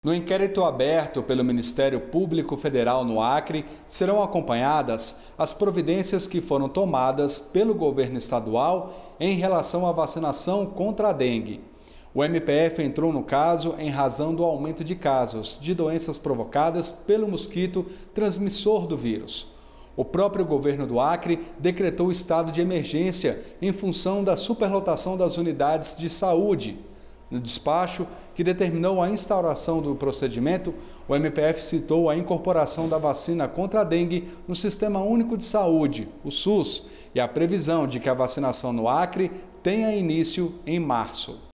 No inquérito aberto pelo Ministério Público Federal no Acre, serão acompanhadas as providências que foram tomadas pelo governo estadual em relação à vacinação contra a dengue. O MPF entrou no caso em razão do aumento de casos de doenças provocadas pelo mosquito transmissor do vírus. O próprio governo do Acre decretou estado de emergência em função da superlotação das unidades de saúde no despacho que determinou a instauração do procedimento, o MPF citou a incorporação da vacina contra a dengue no Sistema Único de Saúde, o SUS, e a previsão de que a vacinação no Acre tenha início em março.